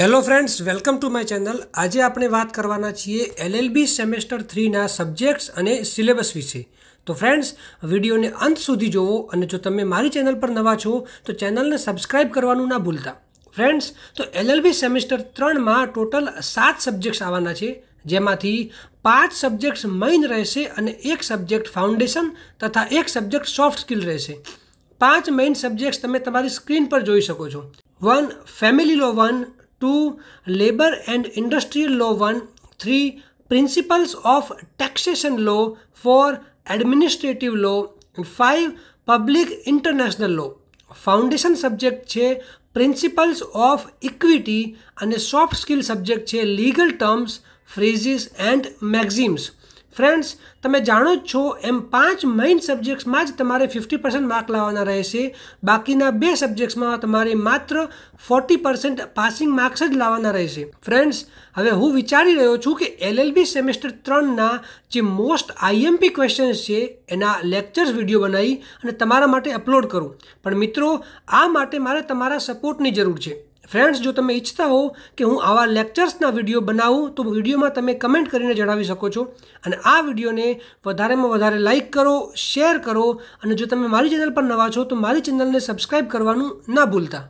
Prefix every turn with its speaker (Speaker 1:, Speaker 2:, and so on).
Speaker 1: hello friends welcome to my channel આજે આપણે વાત કરવાના છીએ એલએલબી સેમેસ્ટર થ્રીના સબ્જેક્ટ્સ અને સિલેબસ વિશે તો ફ્રેન્ડ્સ વિડીયોને અંત સુધી જોવો અને જો તમે મારી ચેનલ પર નવા છો તો ચેનલને સબસ્ક્રાઇબ કરવાનું ના ભૂલતા ફ્રેન્ડ્સ તો એલએલબી સેમેસ્ટર ત્રણમાં ટોટલ સાત સબ્જેક્ટ્સ આવવાના છે જેમાંથી પાંચ સબ્જેક્ટ્સ મેઇન રહેશે અને એક સબ્જેક્ટ ફાઉન્ડેશન તથા એક સબ્જેક્ટ સોફ્ટ સ્કિલ રહેશે પાંચ મેઇન સબ્જેક્ટ્સ તમે તમારી સ્ક્રીન પર જોઈ શકો છો one family law one two labour and industrial law one three principles of taxation law four administrative law five public international law foundation subject છે પ્રિન્સિપલ્સ ઓફ ઇક્વિટી અને સોફ્ટ સ્કિલ સબ્જેક્ટ છે legal terms phrases and maxims friends તમે જાણો જ છો એમ પાંચ main સબ્જેક્ટ્સમાં જ તમારે ફિફ્ટી પર્સન્ટ માર્ક લાવવાના રહેશે બાકીના બે સબ્જેક્ટ્સમાં તમારે માત્ર ફોર્ટી પર્સન્ટ પાસિંગ માર્ક્સ જ લાવવાના રહેશે ફ્રેન્ડ્સ હવે હું વિચારી રહ્યો છું કે એલએલબી સેમેસ્ટર ત્રણના જે મોસ્ટ આઈએમપી ક્વેશ્ચન્સ છે એના લેક્ચર્સ વિડીયો બનાવી અને તમારા માટે અપલોડ કરું પણ મિત્રો આ માટે મારે તમારા સપોર્ટની જરૂર છે ફ્રેન્ડ્સ જો તમે ઈચ્છતા હો કે હું આવા લેક્ચર્સના વિડીયો બનાવું તો વિડીયોમાં તમે કમેન્ટ કરીને જણાવી શકો છો અને આ વિડીયોને વધારેમાં વધારે લાઇક કરો શેર કરો અને જો તમે મારી ચેનલ પર નવા છો તો મારી ચેનલને સબસ્ક્રાઈબ કરવાનું ના ભૂલતા